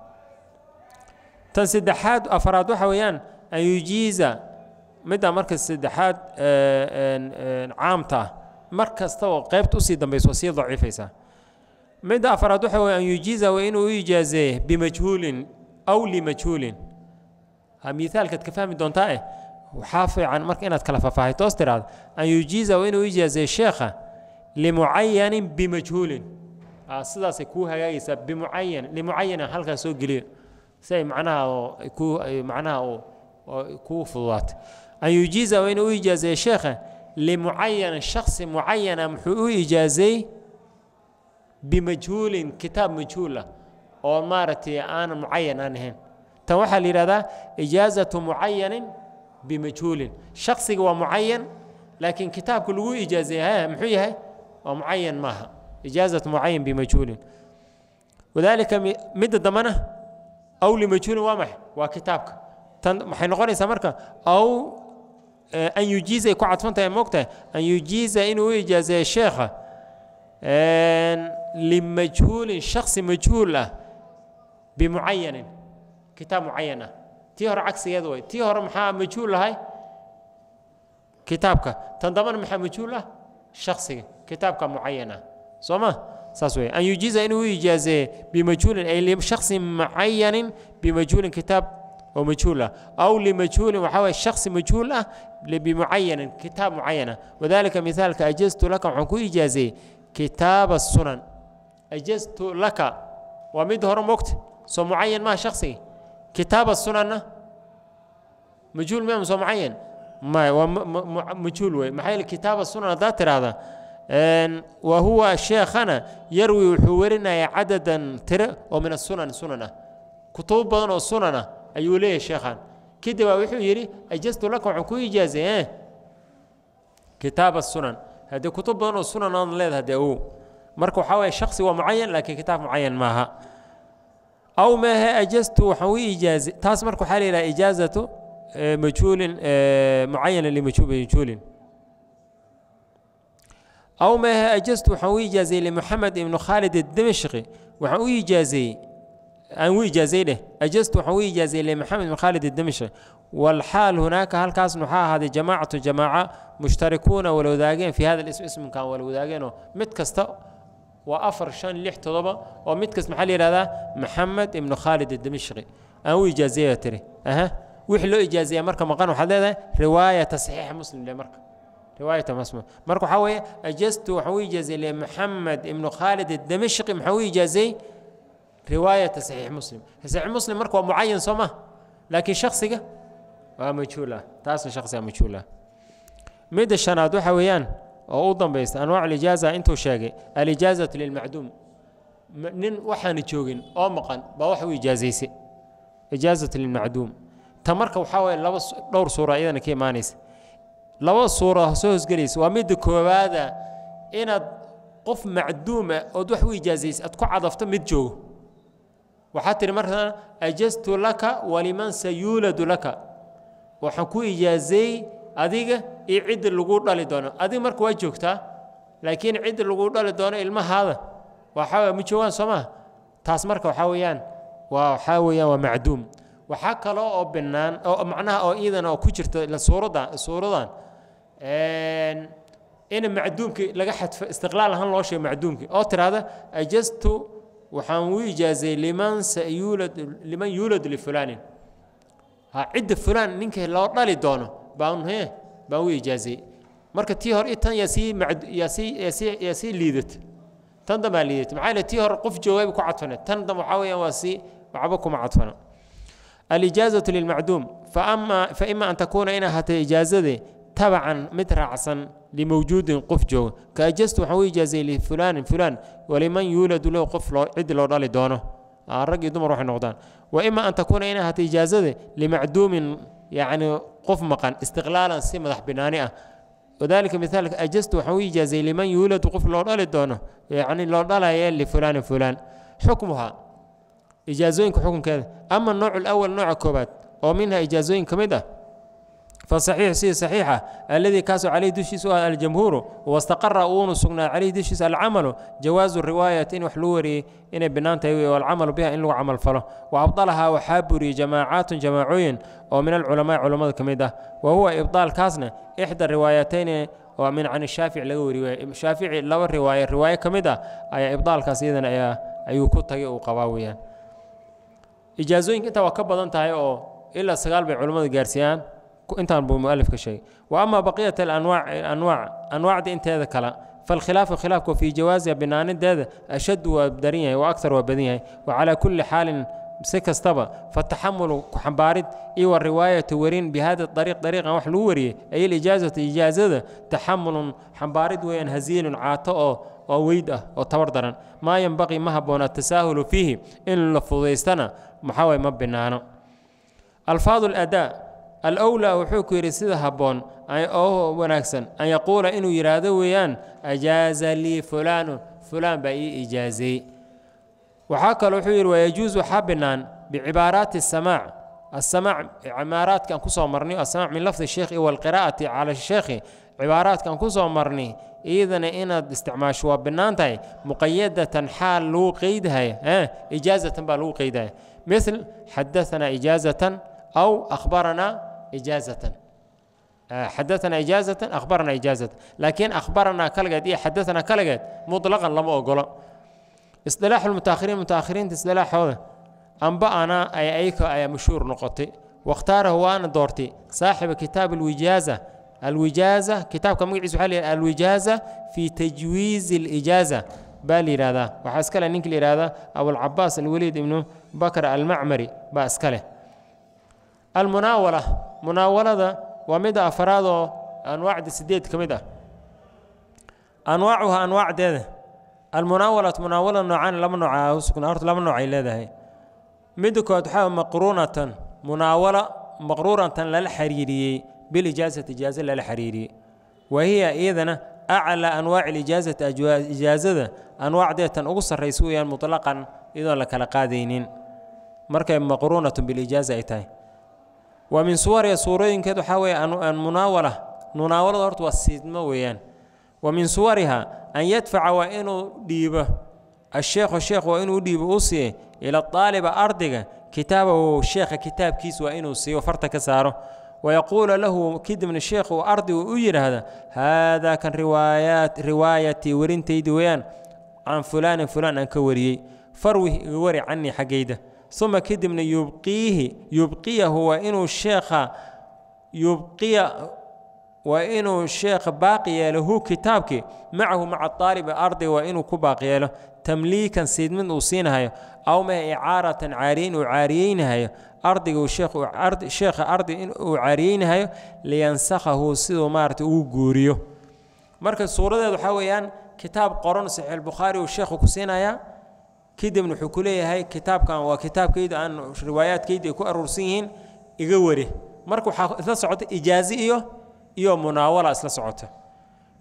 tan saddexaad afraad waxa weeyaan an yujiiza marka saddexaad caamta ah, mar kastaba qaybta usii dambayso sii daciifaysaa midda afraad waxa weye an waa inuu u ijaazeeye bimajhuulin aw limajhuulin miaalkaad ka fahmi doontaa eh waxaa fiican marka inaad kala faahfaahayto hoos tiraahdo waa inuu u ijaazeeye sheekha limucayanin bimajhuulin ah, sidaasay kuu hagaagaysaa bimucayan limucayanin halkaas geliyo si ay manaha manaha ku fududaato an yujiiza waa inuu u ijaazeeye sheekha limucayan shaksi mucayana muxuu u ijaazeey bimajhuulin kitaab majhuul ah oo maaragtay aanan mucayan aan ahayn tan waxaa la yidhahdaa ijaazatu mucayanin bimajhuulin shaksiga waa mucayan laakiin kitaabka lagu ijaazeeye muxuu yahay waa mucayan maaha ijaazatu mucayan bimajhuulin wadaalika midda dambena aw limajhuulin waa maxay waa kitaabka tan maxay noqonaysaa marka aw an yujiizay ku cadfan tahay moogtahay an yujiiza inuu u ijaazeeyo sheekha limajhuulin shaksi majhuul ah bimucayanin kitaab mucayan ah tii hore cagsigeed way tii hore maxaa majhuul ahay kitaabka tan dambana maxaa majhuul ah shaksiga kitaabka mucayan ah soo ma ساسوي أن يجيز إنه يجازي بمجهول أي لشخص معين بمجهول كتاب ومجهولة أو لمجهول وحوى الشخص مجهولة بمعين كتاب معينة وذلك مثال كأجزت لك وحكو إجازي كتاب السنن أجزت لك ومدهر وقت سو معين ما شخصي كتاب السنن مجهول ما سو معين ما مجهول وي محيل كتاب السنن ذات هذا وهو شيخنا يروي وحورنا عددا ترى ومن السنن سننا كتب بدن السننا أيوة ليه شيخان كده وحوي يري أجلس لك وعكوي جاز إيه كتاب السنن هذا كتب بدن السنن أنا لذ هذا هو مركو حوي شخصي ومعين لكن كتاب معين معها أو ما هي أجلست وحوي إجازة تاس مركو حالي لا إجازته آه، مجهول آه، معين اللي مجهول مجهول aw maahe ajaztu waxaan u ijaazeeyey limuxamed ibnu khaalid adimashqi waxaan u ijaazeeyey aan u ijaazeey dheh ajaztu waxaan u ijaazeeyey limuxamed ibnu khaalid adimashqi walxaal hunaaka halkaasna waxaa ahaaday jamaacatu jamaaca mushtarikuuna wala wadaageen fii hada ism wala wadaageenoo mid kasta waa afar shan lix toddoba oo mid kasta maxaa la yihahdaa maxamed ibnu khaalid adimashqi aan u ijaazeeya tiri aha wixii loo ijaazeeya marka maqan waxaad leedahay riwaaya saxiixa muslim le marka رواية مسموع مركو حوي أجزت حوي جزي لمحمد ابن خالد الدمشقي محوي جزي رواية صحيح مسلم صحيح مسلم مركو معين سما لكن شخصية مجهولة تاس شخصية مجهولة ميد الشناد حويان أوضا بيست أنواع الإجازة أنتو شاقي الإجازة للمعدوم نن وحن جوجين أو مقن بوحوي إجازيسي إجازة للمعدوم تمركو حوي لبس دور صورة إذا كي مانيسي laba suura soo hosgelaysa waa midda koowaada inaad qof macduuma ah ood wax u ijaazaysa aad ku cadafto mid joogo waxaad tihi markaa ajastu laka waliman sayuuladu laka waxaan ku ijaazay adiga iyo cidda lagu dhali doono adiga marka waa joogtaa laakiin cidda lagu dhali doono ilmahaada waxaa ma joogaan soo maha taas marka waxaa weyaan waa waxaa weyaan waa macduum waxaa kale oo binaan oo macnaha oo iidan oo ku jirta suuradan suuradan in macduumkii laga xadfo istiqlaal ahaan loo sheego macduumkii oo tiraahda ajastu waxaan u ijaazay liman sayuulad liman yuulad lifulanin ha cidda fulaan ninka loo dhali doono baan he baan u ijaazay marka tii hore tan yaa sii yaa sii yaa sii yaa sii liidata tan dambaa liidata maxaa tii hore qof jawaab ku cadfaneed tan dambe waxaa weeyaan waa sii waxba kuma cadfana الإجازة للمعدوم فأما فإما أن تكون إنها إجازة tabacan mid raacsan limawjuudin qof jooga kaajast waxaan u ijaazayey lifulaanin fulaan waliman yuuladu lahu qof cid loo dhali doono ah, rag dumar waxay noqdaan wa ima an takuuna inay ahaato ijaazada limacduumin yacni qof maqan istiqlaalan si madax binaani ah wadalika miaalka ajastu waxaan u ijaazayey liman yuuladu qof loo dhali doono yacni loo dhalaya lifulaanin fulaan xukmuhaa ijaazooyinka xukunkeeda ama annoocu alawal nooca koobaad oo minha ijaazooyin ka mid ah فصحيح سي صحيحة الذي كاس عليه دشيس الجمهور واستقر أون سقنا عليه دشيس العمل جواز الرواية إن وحلوري إن بنان تيوي والعمل بها إن لو عمل فله وأبطلها وحابري جماعات جماعين ومن العلماء علماء كميدة وهو إبطال كاسنا إحدى الروايتين ومن عن الشافعي لو رواية الشافعي لو الرواية الرواية كميدة أي إبطال كاس إذن أي أيو كتغي وقواويا إجازوين كنت وكبضا تهي أو إلا سقال بعلماء الجارسيان انت مؤلف كشيء واما بقيه الانواع انواع انواع دي انت هذا كلام فالخلاف خلافك في جواز بناء هذا اشد وابدريه واكثر وابدريه وعلى كل حال سكة استبا فالتحمل كحمبارد اي إيوة والرواية تورين بهذا الطريق طريقة وحلوري أي الإجازة إجازة تحمل حمبارد وين هزيل عاطاء وويدة أه وتوردرا ما ينبغي مهبون التساهل فيه إلا فضيستنا محاوي مبنانا ألفاظ الأداء الأولى وحوك يرسد هابون أي أوه وناكسن أن يقول إنه يراد ويان أجاز لي فلان فلان بأي إجازي وحاك الوحير ويجوز حبنان بعبارات السماع السماع عمارات كان كسو مرني السماع من لفظ الشيخ والقراءة على الشيخ عبارات كان كسو مرني إذن إن استعمال شو بنانتي مقيدة حال لو قيدها إيه إجازة بلو قيدها مثل حدثنا إجازة أو أخبرنا إجازة آه، حدثنا إجازة أخبرنا إجازة لكن أخبرنا كالقد حدثنا كالقد مطلقا لم أقول اصطلاح المتأخرين متأخرين أنباء أنا أي أيك أي مشهور نقطي واختاره وأنا دورتي صاحب كتاب الوجازة الوجازة كتاب كم يعيش حالي الوجازة في تجويز الإجازة بالي هذا وحاسكله نينك هذا أو العباس الوليد ابن بكر المعمري باسكله almunaawala munaawalada waa mida afraad oo anwaacda sideed ka mid ah anwaacuha anwaacdeeda almunaawalatu munaawala noocaan laba nooca ah, laba noocay leedahay midda koowaad waxaa maqruunatan munaawala maqruuratan lala xiriiriyey bilijaasati ijaaza lala xiriiriyey wa iyadana aclaa anwaaci alijaasati ijaasada anwaacdeetan ugu sarraysa weeyaan mutlaqan iyadoon la kala qaadaynin markay maqruunatun bilijaaza ay tahay waa min suwariya suurooyinkeed waxaa weeye anmunaawala munaawalada horta waa siidmo weeyaan wa min suwariha an yadfaca waa inuu dhiibo asheekhu sheekh waa inuu dhiibo u siiye ila aaliba ardiga kitaaba sheekha kitaabkiis waa inuu siiyo farta ka saaro wayaquula lahu kadibna sheekhu ardigu u yidhaahda haadaa kan riwaayatii werintaydii weeyaan can fulaanin fulaan aan ka wariyey farwih iga wari canii xaggayda uma kadibna yubqiihi yubqiyahu waa inuu sheekha yubqiya waa inuu sheekha baaqi yeelo hu kitaabkii macahu maca aalib ardi waa inuu ku baaqi yeelo tamliikan siidmid uu siinahayo aw mae icaaratan caariyeyn uu caariyeynahayo ardiga sheekha ardi uu caariyeynahayo liyansakhahu siduu maarata uu guuriyo marka suuradeed waxaa weeyaan kitaab qoran bukhaari uu sheekhu ku siinayaa kadibna wuxuu ku leeyahay kitaabkan waa kitaabkayda aan riwaayaadkayda ay ku aruursan yihiin iga wari marka waxaa isla socota ijaazi iyo iyo munaawala isla socota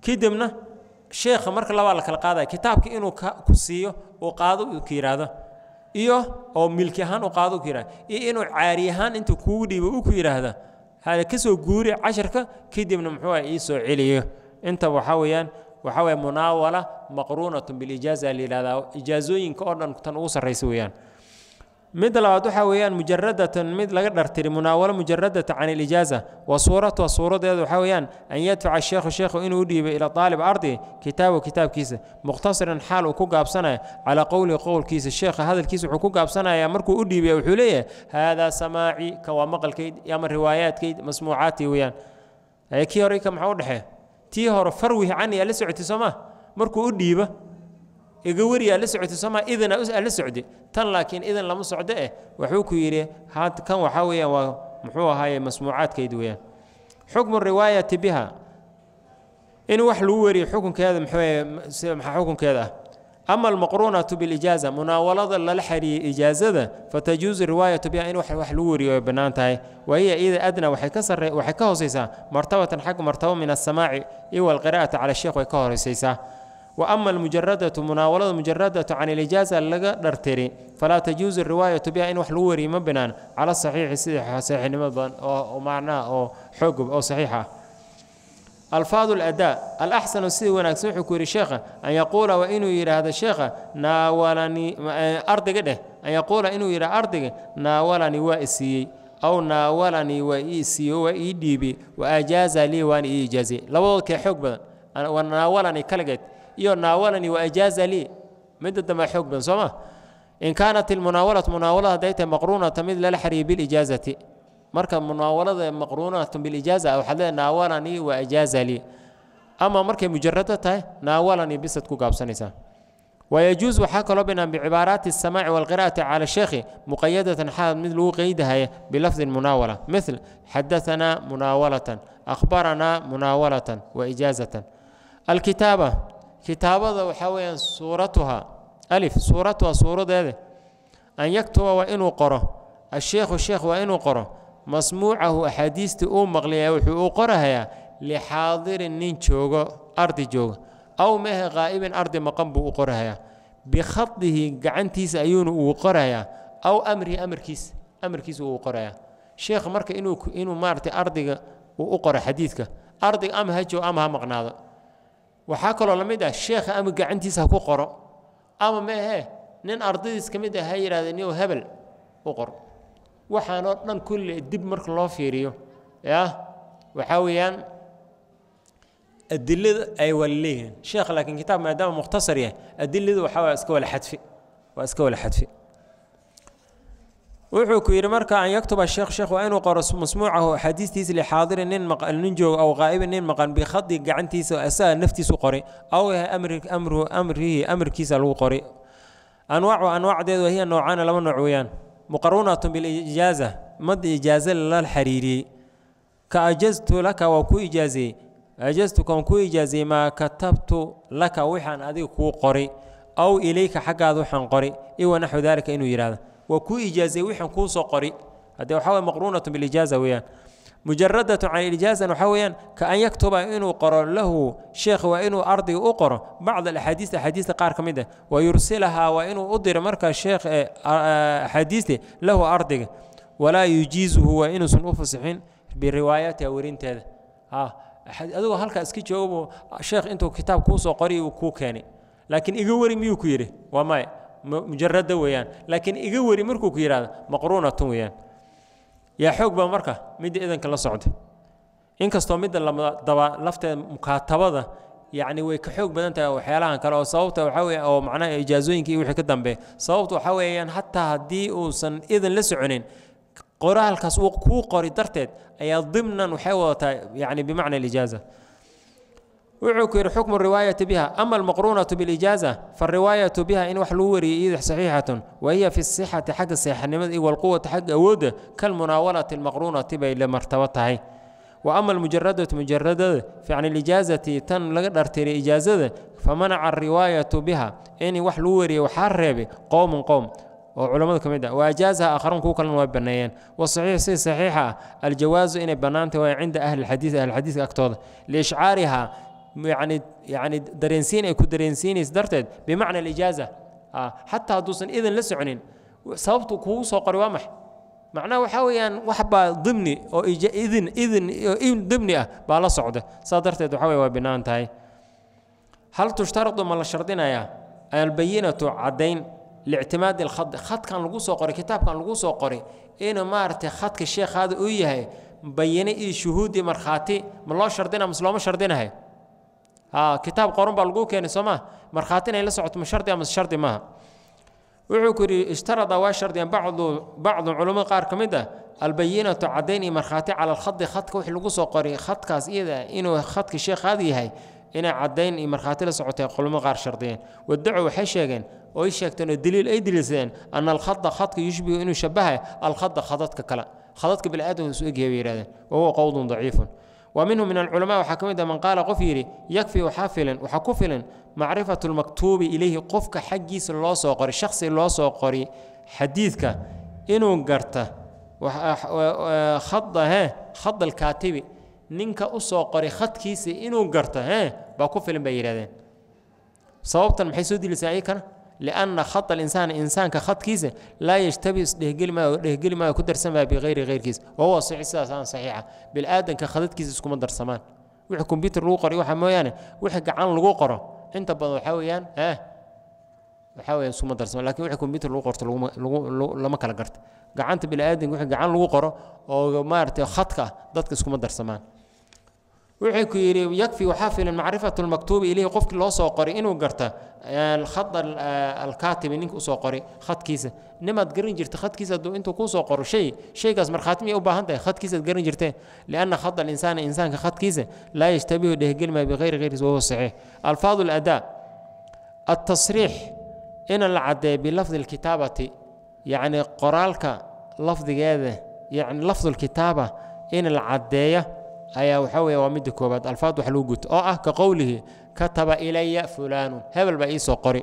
kadibna sheekha marka labaa la kala qaadaya kitaabka inuu ku siiyo uu qaado uu ka yidhaahdo iyo oo milki ahaan u qaado ku yidhahda iyo inuu caari ahaan intuu kuugu dhiibo uu ku yidhaahda hale ka soo guuri casharka kadibna muxuu ah ii soo celiyo inta waxaa weeyaan waxaa weeye munaawala maqruunatun bilijaaza la yidhahdaa ijaazooyinka oo dhan tan ugu sarraysa weeyaan mid labaad waxa weeyaan mujaradatan mid laga dhartiri munaawalo mujaradata can ilijaaza wa suuratuha suuradeedu waxa weeyaan an yadfaca sheekhu sheekhu inuu dhiibo ila aalib ardi kitaabu kitaabkiisa mukhtasiran xaal uu ku gaabsanaya calaa qowlihi qowlkiisa sheekha hadalkiisa wuxuu ku gaabsanaya markuu u dhiibaya wuxuu leeyahay haadaa samaaci ka waa maqalkayd ama riwaayaadkayd masmuucaati weeyaan kii hore ka maxaa u dhexee tii hore farwih cani aa la socotay soo ma markuu u dhiiba iga weri aa la socotay soo maa idin la socde tan laakiin idan lama socdo eh wuxuu ku yidhi had kan waxaa weeyaan waa muxuu ahaaye masmuucaadkayd weeyaan xukmu riwaayati biha in wax lagu weriyo xukunkeeda muxuu eh, sida xukunkeeda ah أما المقرونة بالإجازة مناولة للحري إجازة فتجوز الرواية بها إن وحي لوري وبنانتاي وهي إذا أدنى وحكسر وحكهوسيسا مرتبة حق مرتبة من السماع إيوى القراءة على الشيخ وكهوسيسا وأما المجردة مناولة مجردة عن الإجازة اللغة درتري فلا تجوز الرواية بها إن وح لوري مبنان على الصحيح صحيح نمبان أو معناه أو حقب أو صحيحة alfaad اlأdaa alaxsanu sida wanaagsan wuxuu ku yidhi sheekha an yaquula waa inuu yidhaahdo sheekha naawalaniardiga dheh an yaquula inuu yidhah ardiga naawalanii waa i aw naawalanii waa ii waa ii dhiibiyey waajaaza lii waana ii ijaaziyey labadood kee xoog badan naawalanii kaligeed iyo naawalanii waajaaza lii midda dambea xoog badan soo ma in kaanat ilmunaawalatu munaawalada hadday tahay maqruunata mid lala xariiya bilijaazati مركا مناولة مقرونة بالإجازة أو حلا ناولني وإجازة لي أما مركا مجردة ناولني tahay naawalanii bisad ويجوز وحاك لبنا بعبارات السماع والقراءة على الشيخ مقيدة حال مثل قيدها بلفظ المناولة مثل حدثنا مناولة أخبرنا مناولة وإجازة الكتابة كتابة وحاوية صورتها ألف صورتها صورة هذه أن يكتب وإن قرأ الشيخ الشيخ وإن قرأ masmuucahu axaadiistii uu maqlaya wuxuu u qorahayaa lixaadirin nin joogo ardi jooga aw mehe qaa'ibin ardi maqan buu u qorahayaa bikhadihi gacantiisa ayuuna uu qorayaa aw amrihi amarkiisa amarkiisa uu qorayaa sheekh marka inuu maaratay ardiga uu u qoro xadiidka ardiga ama ha joogo ama ha maqnaado waxaa kaloo la mid ah sheekha ama gacantiisa ha ku qoro ama meehe nin ardadiis ka mid ah ha yidhahdee nin hebel u qoro waxaanoo dhan kulle dib marka loo fiiriyo ya waxaa weeyaan adilada ay wala leeyihiin sheekh laakiin kitaab maadaama mukhtasar yahay adilada waxaa waa iska wala xadfi waa iska wala xadfi wuxuu ku yidhi marka an yaktuba sheekh sheekh waa inuu qoro masmuucahu axaadiistiisa lixaadirin nin maqan nin jooga aw qaa'ibin nin maqan bikhadi gacantiisa asaga naftiisu qoray aw amrihi amarkiisa lagu qoray anwaacu anwaacdeedu hiya noocana laba nooc weeyaan مقرونة بالإجازة مد إجازة لله الحريري كأجزت لك وكو إجازي أجزت كو إجازي ما كتبت لك وحان أذي كو قري أو إليك حقا ذو حان قري إيو نحو ذلك إنو يراد وكو إجازي وحان كو سو قري هذا هو مقرونة بالإجازة ويان مجردة عن الإجازة نحويا كأن يكتب إنه قر له شيخ وإنه أرضي أقر بعض الحديث حديث قارك مده ويرسلها وإنه أدر مرك الشيخ آه، آه، حديثه له أرضي ولا يجيزه وإنه سنوفسحين بروايات ورين تذا آه، ها هذا هل كاسكي جواب شيخ أنتو كتاب كوس وقري وكو كاني لكن إجوري ميو كيري وماي مجرد ويان لكن إجوري مركو كيران مقرونة تويان yaa xoog baa marka midda idanka la socda inkastoo midda ladaba lafteeda mukaatabada yacni way ka xoog badan tahay waxyaalahan kale oo sababta waxaa oo macnaha ijaasooyinka iyo wixii ka dambeeya sababta waxa weeyaan hataa haddii uusan idan la soconin qoraalkaas uu kuu qori darteed ayaa dimnan waxay wadataa yacni bimacna alijaaza wuxuu ku yidhi xukmu riwaayati biha ama almaqruunatu bilijaaza fariwaayatu biha in wax lagu wariyay iyada saxiixatun wa hiya fi sixati xagga seexanimada walquwata xagga awoodda kalmunaawalati almaqruunati bay la martabo tahay wa ama almujaradatu mujaradada ficni lijaazati tan laga dhartiray ijaazada famanaca ariwaayatu biha in wax lagu wariyay waxaa reebay qowmun qowm oo culamadu ka mid ah wa aakharuun kuwo kalena way banneeyeen wasaxiix si saxiixa ah aljawaasu inay bannaantay waay cinda ahli lxadiis agtooda liishcaariha yani dareensiin ay ku dareensiinaysa darteed bimacna alijaaza xataa hadduusan idin la soconin sababtu kugu soo qori waa maxa macnaha waxaa weeyaan wax baa oo idin idin dimni ah baa la socda saa darteed waxa wey waa binaan tahay hal tushtaradu ma la shardinayaa albayinatu caddayn lictimaadi alkhad khadkan lagu soo qoray kitaabkan lagu soo qoray inuu maaragtay khadka sheekhaada uu yahay bayine iyo shuhuud markhaati ma loo shardina mase looma shardinahay Ah, kitaab qoran baa laguu keenay soomaa markhaati inay la socoto ma shardi ama shardi maaha wuxuu ku yidhi ishtarada waa shardiyan bacdu culimmada qaar ka mid ah albayinatu caddayn markhaati cala alkhadi khadka wix lagu soo qoray khadkaas iyada inuu khadka sheekhaad yahay inay caddayn iyo markhaati la socotay culimmada qaar shardiyeen wadacu waxay sheegeen oo ay sheegteen oo daliil ay daliilsadeen ana alkhada khadka yushbihu inuu shabahay alkhada khadadka kale khadadka bini aadamka isu egyahay bay yihahdeen wahuwa qowlun daciifun wa minhu min alculamaa waxaa ka mid a ah man qaala qof yidhi yakfi waxaa filan waxaa ku filan macrifatu lmaktuubi ilayhi qofka xaggiisa loo soo qori shakhsi loo soo qori xadiidka inuu garta ah, ah, khada hee khad alkaatibi ninka u soo qori khadkiisa inuu garta hee baa ku filan bay yidhahdeen sababtan maxay soo dilisaa iikana لأن خط الإنسان إنسان كخط كيسة لا يشتبس له قلمة له قلمة كدر سما بغير غير كيس وهو صحيح أساسا صحيحة بالآدم كخط كيس سكوم در سمان ويحكم كمبيوتر لوقر يوحى ما يانه يعني. عن لوقرة أنت بدو حويان ها حويان سكوم در سمان لكن ويحكم كمبيوتر لوقر تلو لو لو لما كلا قرت قعنت بالآدم وح عن لوقرة أو ما أرتي خطك ضدك سكوم در سمان wuxuu ku yidhi yakfi waxaa filan macrifat lmaktuubi ilayhi qofkii loo soo qoray inuu garta had alkaatibi ninka usoo qoray hadkiisa nimaad garan jirta hadkiisa aduu intuu kuu soo qoro shay shaygaas markhaati miyay u baahan tahay hadkiisaad garan jirteen lianna khad alinsaana insaanka khadkiisa laa yashtabihu dhehgelma bikayri hayris wahuwa saxiix alfaad aladaa altasriix ina la caddeeyo bilafdi alkitaabati yacni qoraalka lafdigeeda yani lafdu lkitaaba in la caddeeya أي waxa weeye waa الفاظ koobaad alfaad wax lagu guto oo ah ka qowlihi kataba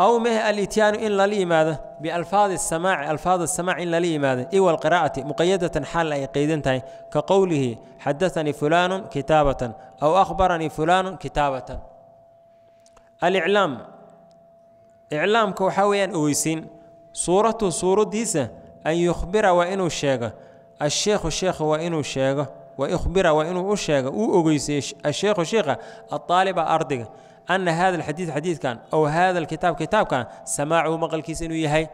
أو مه الإتيان إن لا لي ماذا بألفاظ السماع ألفاظ السماع إن لا لي ماذا إي والقراءة مقيدة حال أي قيدنتين كقوله حدثني فلان كتابة أو أخبرني فلان كتابة الإعلام إعلام كوحاويا أويسين صورة صورة ديسة أن يخبر وإنو الشيغة الشيخ الشيخ وإنه الشيخ وإخبره وإنو الشيخ أو أغيسيش الشيخ الشيخ الطالب أرضيه أن هذا الحديث حديث كان أو هذا الكتاب كتاب كان سماعه مقل كيس إنو يهي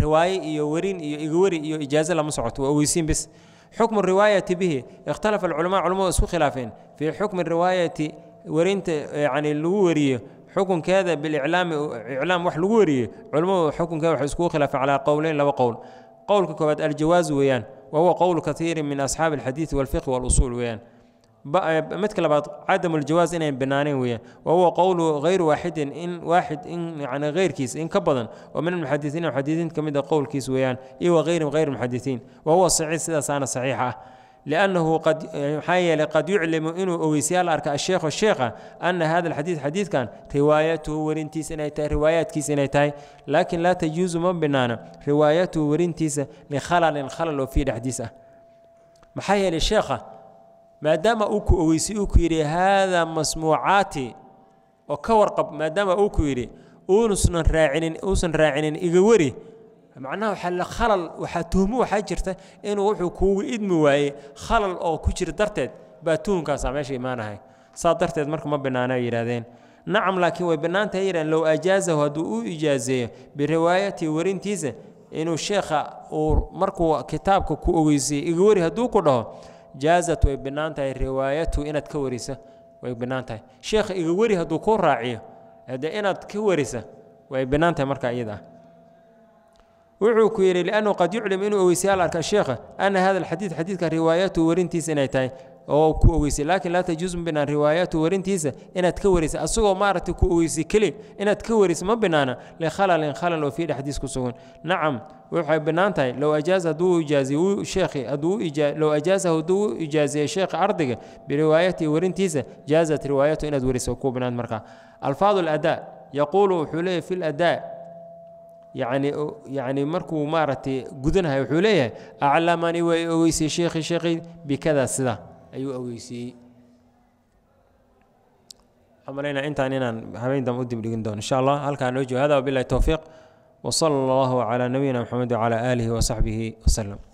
رواية يورين ورين إيو إغوري إيو إجازة لما بس حكم الرواية به اختلف العلماء علماء سو خلافين في حكم الرواية ورينت يعني الوري حكم كذا بالإعلام إعلام وح الوري علماء حكم كذا وح خلاف على قولين لو قول قولك كوبات الجواز ويان وهو قول كثير من أصحاب الحديث والفقه والأصول ويان مثل عدم الجواز إن بنانين ويان وهو قول غير واحد إن واحد إن يعني غير كيس إن كبدا ومن المحدثين والمحدثين كمدة قول كيس ويان إيه وغير غير المحدثين وهو صحيح سيدة صحيحة لأنه قد محايل قد يعلم إنه أويسيال أركا الشيخ والشيخة أن هذا الحديث حديث كان روايته ورنتيس إنيتاي روايات كيس إنيتاي لكن لا تجوز من روايته ورنتيس لخلل خلل في الحديثة محايل الشيخة ما دام أوكو أويسي أوكو يري هذا مسموعاتي وكورقب ما دام أوكو يري أونسن راعين أوسن راعين إغوري macnaha waxa la khalal waxaa tuhmo waxaa jirta inuu wuxuu kuugu idmi waaye khalal oo ku jira darteed baa tuhunkaasaa meesha imaanahay saa darteed marka ma banaana ay nacam laakiin way bannaantahay yidhahdeen low ajaazahu hadduu u ijaazeeyo biriwaayati werintiisa inuu sheekha uu markuu kitaabka ku ogeysiyey iga weri hadduu ku dhaho jaazat way bannaan riwaayatu inaad ka warisa way bannaan sheekha iga weri hadduu ku raaciyo haddee inaad ka warisa way bannaan tahay iyada ah wuxuu ku yidhi liannahu qad yuclam inuu oweysayaal arkaa sheekha anna hada alxadiid xadiidka riwaayatu warintiisa inay tahay oo ku oweysay laakiin laa tajuusu ma binaan riwaayatu warintiisa inaad ka warisa asagoo maaragtay ku oweysay keli inaad ka warisa ma binaana likhalalin khalal oo fiidha xadiis ku sugan nacam waxay binaan tahay low ajaaza hadduu ijaaziyo sheekhi hadduu low ajaaza hadduu ijaaziyo sheekha ardiga biriwaayatihi warintiisa jaazat riwaayatu inaad wariso ku binaan markaa alfaadu aladaa yaquulu wuxuu leeyahy fi ladaa yani markuu maaragtay gudanahay wuxuu leeyahay aclamani waa i ogeysiyey sheekhi sheekhi bikada sida ayuu ogeysiiyey amalayna intaan inaan habeen dambe u dibdhigin doono insha allah halkaan noo joogo hada wabilahi towfiiq wsala allahu calaa nabiyina mxamed wcalaa aalihi wasaxbihi waslem